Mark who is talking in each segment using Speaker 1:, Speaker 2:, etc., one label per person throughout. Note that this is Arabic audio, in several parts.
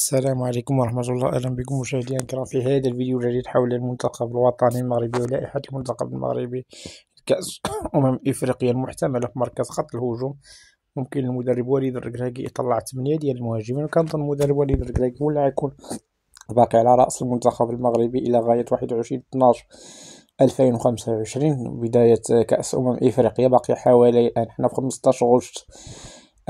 Speaker 1: السلام عليكم ورحمة الله أهلا بكم مشاهدينا الكرام في هذا الفيديو الجديد حول المنتخب الوطني المغربي ولائحة المنتخب المغربي كأس أمم إفريقيا المحتملة في مركز خط الهجوم ممكن المدرب وليد الركراكي يطلع تمنية ديال المهاجمين وكنظن المدرب وليد الركراكي ولا غيكون باقي على رأس المنتخب المغربي إلى غاية واحد وعشرين ألفين وخمسة وعشرين بداية كأس أمم إفريقيا باقي حوالي الآن حنا في خمسطاش غشت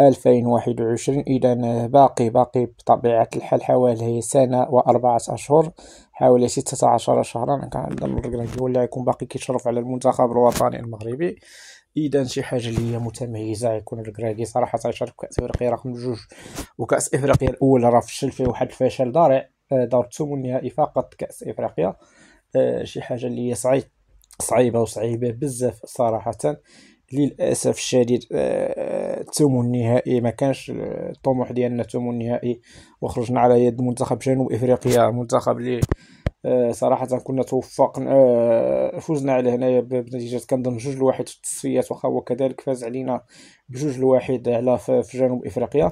Speaker 1: ألفين وواحد وعشرين إذا باقي باقي بطبيعة الحال حوالي سنة وأربعة أشهر حوالي ستة عشر شهرا كنظن الركراكي ولا يكون باقي كيشرف على المنتخب الوطني المغربي اذا شي حاجه اللي هي متميزه يكون الكراكي صراحه تيشارك كاس افريقيا رقم جوج وكاس افريقيا الاول راه فشل فيه واحد الفشل ضارع آه، دور الثمن النهائي فقط كاس افريقيا آه، شي حاجه اللي هي صعيبه وصعيبه بزاف صراحه للاسف الشديد آه، آه، التمو النهائي ما كانش الطموح آه، ديالنا التمو النهائي وخرجنا على يد منتخب جنوب افريقيا منتخب اللي صراحة كنا توفقنا فزنا على هنايا بنتيجة كنظن جوج لواحد في التصفيات واخا هو كذلك فاز علينا بجوج لواحد على في جنوب افريقيا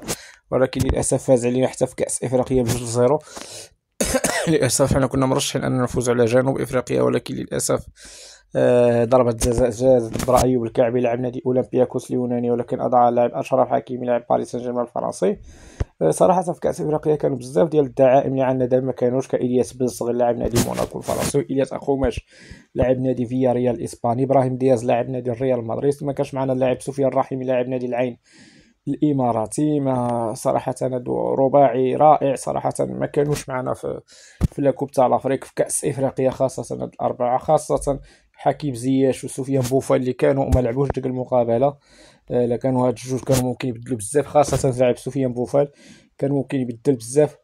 Speaker 1: ولكن للاسف فاز علينا حتى في كأس افريقيا بجوج لزيرو للاسف حنا كنا مرشحين اننا نفوز على جنوب افريقيا ولكن للاسف آه، ضربة جزاء جاز برا أيوب الكعبي لاعب نادي أولمبياكوس اليوناني ولكن أضع لاعب أشرف حكيمي لاعب باريس سان جيرمان الفرنسي آه، صراحة في كأس إفريقيا كانوا بزاف ديال الدعائم اللي عندنا دابا ما كانوش كإلياس بن صغير لاعب نادي موناكو الفرنسي وإلياس أخوماش لاعب نادي فيا ريال الإسباني إبراهيم دياز لاعب نادي الريال مدريد ما كانش معنا اللاعب سفيان الرحيمي لاعب نادي العين الاماراتي ما صراحه رباعي رائع صراحه ما كانوش معنا في في لاكوب تاع لافريك في كاس افريقيا خاصه الاربعه خاصه حكيم زياش وسفيان بوفال اللي كانوا ما لعبوش ديك المقابله الا آه، كانوا هاد الجوج كانوا ممكن يبدلوا بزاف خاصه لاعب سفيان بوفال كان ممكن يبدل بزاف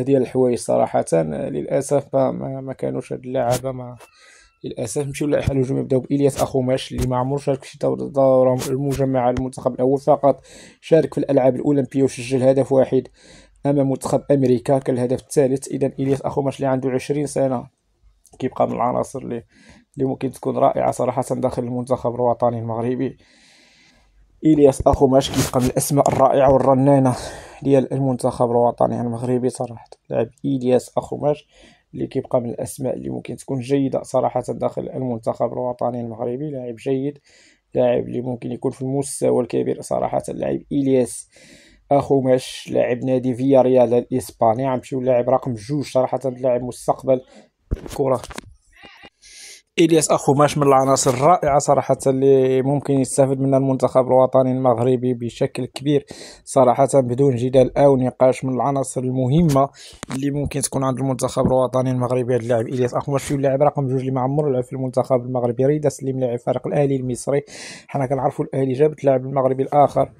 Speaker 1: ديال الحوايج صراحه آه، للاسف ما, ما كانوش هاد اللعابه ما للاسف مشيو للحل الهجوم بداو بالياس اخوماش اللي ما عمرو شارك في دوره المجمع المنتخب الاول فقط شارك في الالعاب الاولمبيه وسجل هدف واحد امام منتخب امريكا كالهدف الثالث اذا الياس اخوماش اللي عنده 20 سنه كيبقى من العناصر اللي اللي ممكن تكون رائعة صراحة داخل المنتخب الوطني المغربي إلياس أخو ماش من الأسماء الرائعة والرنانة ديال المنتخب الوطني المغربي صراحة لاعب إلياس أخو ماش اللي كيبقى من الأسماء اللي ممكن تكون جيدة صراحة داخل المنتخب الوطني المغربي لاعب جيد لاعب اللي ممكن يكون في المستوى الكبير صراحة اللاعب إلياس اخو ماش لاعب نادي فيا الاسباني الاسباني غنمشيو لاعب رقم جوج صراحه لاعب مستقبل الكره الياس اخو ماش من العناصر الرائعه صراحه اللي ممكن يستفيد منها المنتخب الوطني المغربي بشكل كبير صراحه بدون جدال او نقاش من العناصر المهمه اللي ممكن تكون عند المنتخب الوطني المغربي هذا اللاعب الياس اخو ماش اللاعب رقم جوج اللي ما عمره لعب في المنتخب المغربي ريدا سليم لاعب فريق الاهلي المصري حنا كنعرفوا الاهلي جابت لاعب المغربي الاخر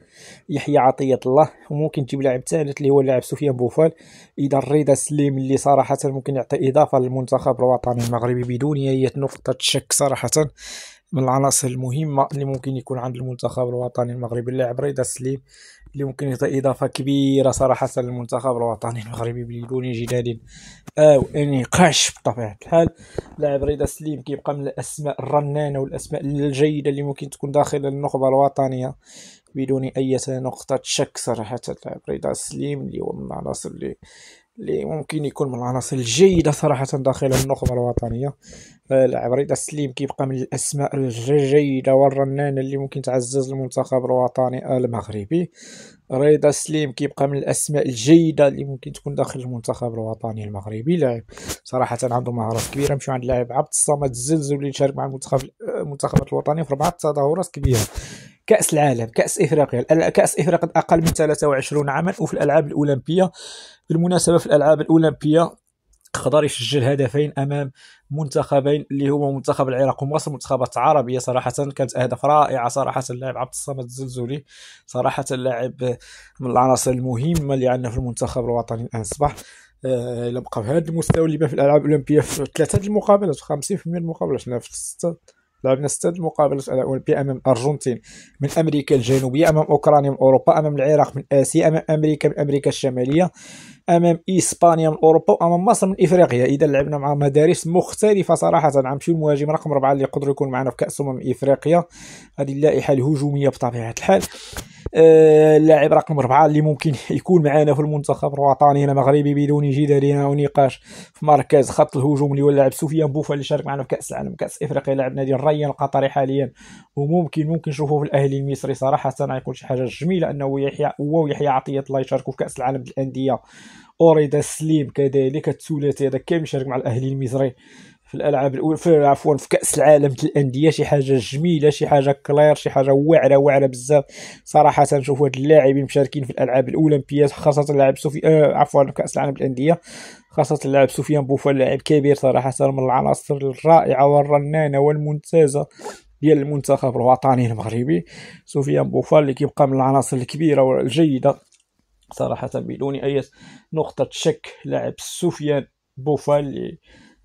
Speaker 1: يحيى عطيه الله وممكن تجيب لاعب ثالث اللي هو اللاعب سفيان بوفال اذا الرضا سليم اللي صراحه ممكن يعطي اضافه للمنتخب الوطني المغربي بدون اي نقطه شك صراحه من العناصر المهمه اللي ممكن يكون عند المنتخب الوطني المغربي اللاعب رضا سليم اللي ممكن يعطي اضافه كبيره صراحه للمنتخب الوطني المغربي بدون جدال او نقاش بطبيعه الحال لاعب رضا سليم كيبقى من الاسماء الرنانه والاسماء الجيده اللي ممكن تكون داخل النخبه الوطنيه بدون أي نقطة شك صراحة لاعب رضا سليم اللي هو من العناصر اللي اللي ممكن يكون من العناصر الجيدة صراحة داخل النخبة الوطنية لاعب رضا سليم كيبقى من الأسماء الجيدة والرنانة اللي ممكن تعزز المنتخب الوطني المغربي رضا سليم كيبقى من الاسماء الجيده اللي ممكن تكون داخل المنتخب الوطني المغربي لاعب صراحه عنده مهارات كبيره نمشيو عند لاعب عبد الصمد الزلزل اللي شارك مع المنتخب المنتخبات الوطنيه في اربعه تظاهرات كبيره كاس العالم كاس افريقيا كاس افريقيا اقل من 23 عاما وفي الالعاب الاولمبيه بالمناسبه في الالعاب الاولمبيه قدر يسجل هدفين امام منتخبين اللي هما منتخب العراق ومصر منتخبات عربيه صراحه كانت اهداف رائعه صراحه اللاعب عبد الصمد الزلزولي صراحه اللاعب من العناصر المهمه اللي عندنا في المنتخب الوطني الان صباح الا آه، بقى بهذا المستوى اللي بقى في الالعاب الاولمبيه في ثلاثه المقابلات في 50% المقابلات هنا في سته لعبنا ست على الاولمبيه امام الارجنتين من امريكا الجنوبيه امام اوكرانيا من اوروبا امام العراق من اسيا امام امريكا من امريكا الشماليه امام اسبانيا من اوروبا وامام مصر من افريقيا اذا لعبنا مع مدارس مختلفه صراحه غنمشيو المهاجم رقم ربعه اللي يقدر يكون معنا في كاس امم افريقيا هذه اللائحه الهجوميه بطبيعه الحال آه، اللاعب رقم أربعة اللي ممكن يكون معنا في المنتخب الوطني المغربي بدون جدال ونقاش في مركز خط الهجوم اللي هو اللاعب سفيان بوفا اللي شارك معنا في كأس العالم كأس إفريقيا لاعب نادي الريان القطري حاليا وممكن ممكن نشوفه في الأهلي المصري صراحة غيكون شي حاجة جميلة أنه يحيى هو ويحيى عطية الله يشاركوا في كأس العالم للأندية أوريدا سليم كذلك الثلاثي هذا كامل يشارك مع الأهلي المصري في الالعاب الاولى في عفوا في كاس العالم الانديه شي حاجه جميله شي حاجه كلير شي حاجه واعره واعره بزاف صراحه نشوف هاد اللاعبين مشاركين في الالعاب الاولمبيات خاصه اللاعب سوفي آه عفوا كاس العالم الانديه خاصه اللاعب سفيان بوفال لاعب كبير صراحه من العناصر الرائعه والرنانه والممتازه ديال المنتخب الوطني المغربي سفيان بوفال اللي كيبقى من العناصر الكبيره والجيده صراحه بدون اي نقطه شك لاعب سفيان بوفال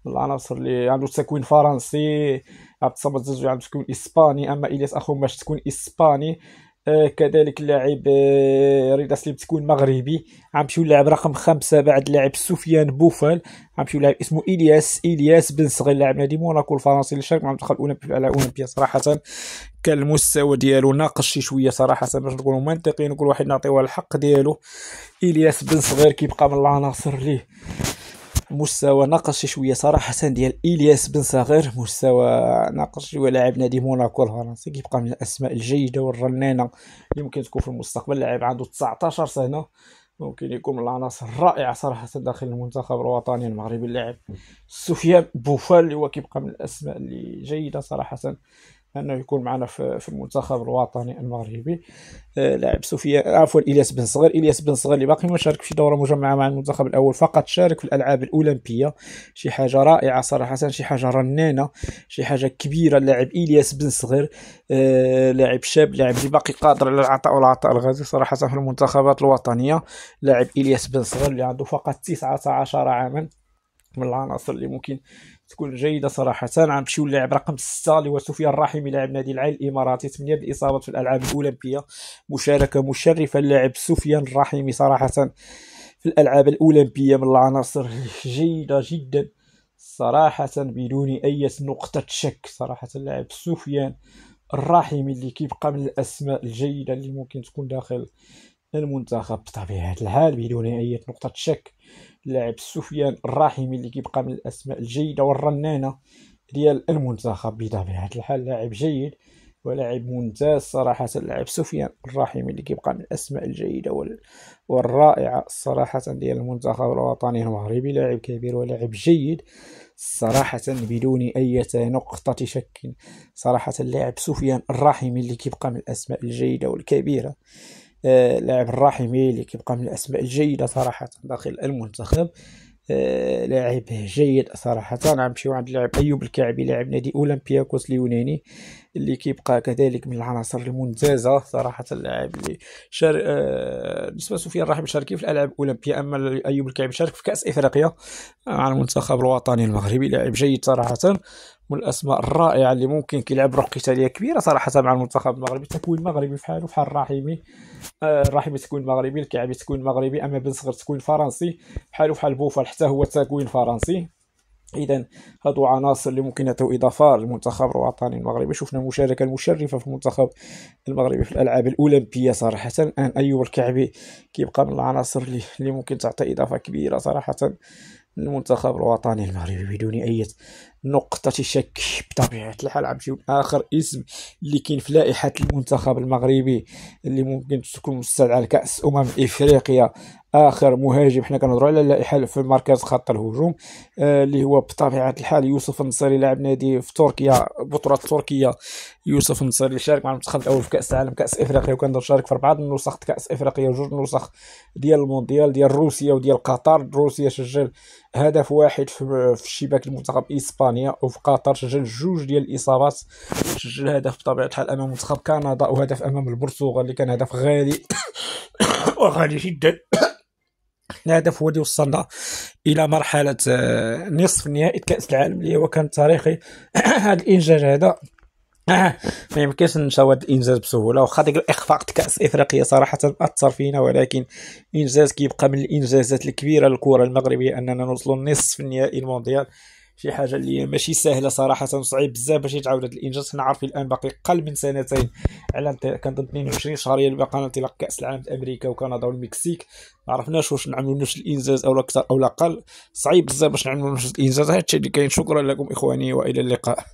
Speaker 1: العناصر اللي عنده تكوين فرنسي عبد الصمد زوج عنده تكوين اسباني اما الياس اخو ماش تكون اسباني آه كذلك اللاعب آه رضا سليم تكون مغربي غنمشيو اللاعب رقم خمسة بعد اللاعب سفيان بوفال غنمشيو لاعب اسمه الياس الياس بن صغير لاعب نادي موناكو الفرنسي اللي شارك مع منتخب الاولمبي على اولمبيا صراحه كان المستوى ديالو ناقص شي شويه صراحه باش نكونوا منطقيين كل واحد نعطيوه الحق ديالو الياس بن صغير كيبقى من العناصر ليه مستوى ناقص شويه صراحه ديال الياس بن صغير مستوى ناقص شويه لاعب نادي موناكو الفرنسي كيبقى من الاسماء الجيده والرنانه اللي ممكن تكون في المستقبل لاعب عنده 19 سنه ممكن يكون من العناصر الرائعه صراحه داخل المنتخب الوطني المغربي اللاعب سفيان بوفال اللي هو كيبقى من الاسماء اللي جيده صراحه انه يكون معنا في المنتخب الوطني المغربي آه، لاعب سوفيا عفوا الياس بن صغير الياس بن صغير اللي باقي ما شارك في دوره مجمعه مع المنتخب الاول فقط شارك في الالعاب الاولمبيه شي حاجه رائعه صراحه شي حاجه رنانه شي حاجه كبيره اللاعب الياس بن صغير آه، لاعب شاب لاعب اللي باقي قادر على العطاء والعطاء الغازي صراحه في المنتخبات الوطنيه لاعب الياس بن صغير اللي عنده فقط 19 عاما من العناصر اللي ممكن تكون جيده صراحه غنمشيو للاعب رقم 6 اللي هو سفيان الرحيمي لاعب نادي العين الاماراتي 8 الاصابات في الالعاب الاولمبيه مشاركه مشرفه اللاعب سفيان الرحيمي صراحه في الالعاب الاولمبيه من العناصر جيده جدا صراحه بدون اي نقطه شك صراحه اللاعب سفيان الرحيمي اللي كيبقى من الاسماء الجيده اللي ممكن تكون داخل المنتخب بطبيعه الحال بدون اي نقطه شك اللاعب سفيان الرحيمي اللي كيبقى من الاسماء الجيده والرنانه ديال المنتخب بطبيعه الحال لاعب جيد ولاعب ممتاز صراحة اللاعب سفيان الرحيمي اللي كيبقى من الأسماء الجيدة وال... والرائعة صراحة ديال المنتخب الوطني المغربي لاعب كبير ولاعب جيد صراحة بدون أي نقطة شك صراحة اللاعب سفيان الرحيم اللي كيبقى من الأسماء الجيدة والكبيرة آه، لاعب الراحمي اللي كيبقى من الاسماء الجيده صراحه داخل المنتخب آه، لاعب جيد صراحه نمشيو نعم، عند اللاعب ايوب الكعبي لاعب نادي اولمبياكوس اليوناني اللي كيبقى كذلك من العناصر الممتازه صراحه اللاعب اللي شار آه، بالنسبه لسفيان الرحيم شاركي في الالعاب الاولمبيه اما ايوب الكعب شارك في كاس افريقيا مع المنتخب الوطني المغربي لاعب جيد صراحه من الاسماء الرائعه اللي ممكن كيلعب روح قتاليه كبيره صراحه مع المنتخب المغربي تكوين مغربي بحاله بحال الرحيمي الرحيمي آه، تكوين مغربي الكعبي تكوين مغربي اما بن صغر تكوين فرنسي بحاله بحال بوفال حتى هو تكوين فرنسي اذا هادو عناصر اللي ممكن يعطيو اضافه للمنتخب الوطني المغربي شفنا المشاركه المشرفه في المنتخب المغربي في الالعاب الاولمبيه صراحه الان ايوب الكعبي كيبقى من العناصر اللي ممكن تعطي اضافه كبيره صراحه للمنتخب الوطني المغربي بدون اي نقطة شك بطبيعة الحال غنمشيو آخر اسم اللي كاين في لائحة المنتخب المغربي اللي ممكن تكون مستدعى لكأس أمم إفريقيا آخر مهاجم حنا كنهضرو على اللائحة في مركز خط الهجوم آه اللي هو بطبيعة الحال يوسف النصيري لاعب نادي في تركيا بطولة تركيا يوسف النصيري شارك مع المنتخب الأول في كأس العالم كأس إفريقيا وكان شارك في أربعة النسخ كأس إفريقيا وجوج نسخ ديال المونديال ديال روسيا وديال قطر روسيا سجل هدف واحد في, شباك المنتخب إسبانيا بريطانيا وفي قطر سجل جوج ديال الاصابات سجل هدف بطبيعه الحال امام منتخب كندا وهدف امام البرتغال اللي كان هدف غالي وغالي جدا الهدف هو اللي وصلنا الى مرحله آه، نصف نهائي كاس العالم اللي هو كان تاريخي هذا الانجاز هذا ما يمكنش نشاو هذا الانجاز بسهوله واخا ديك الاخفاق كاس افريقيا صراحه اثر فينا ولكن انجاز كيبقى من الانجازات الكبيره للكره المغربيه اننا نوصلوا نصف النهائي المونديال شي حاجه اللي ماشي سهله صراحه صعيب بزاف باش يتعاود هذا الانجاز حنا عارفين الان باقي اقل من سنتين على كان 22 شهر اللي باقي انطلاق كاس العالم امريكا وكندا والمكسيك ما عرفناش واش نعملوا نفس الانجاز او اكثر او اقل صعيب بزاف باش نعملوا نفس الانجاز هادشي اللي كاين شكرا لكم اخواني والى اللقاء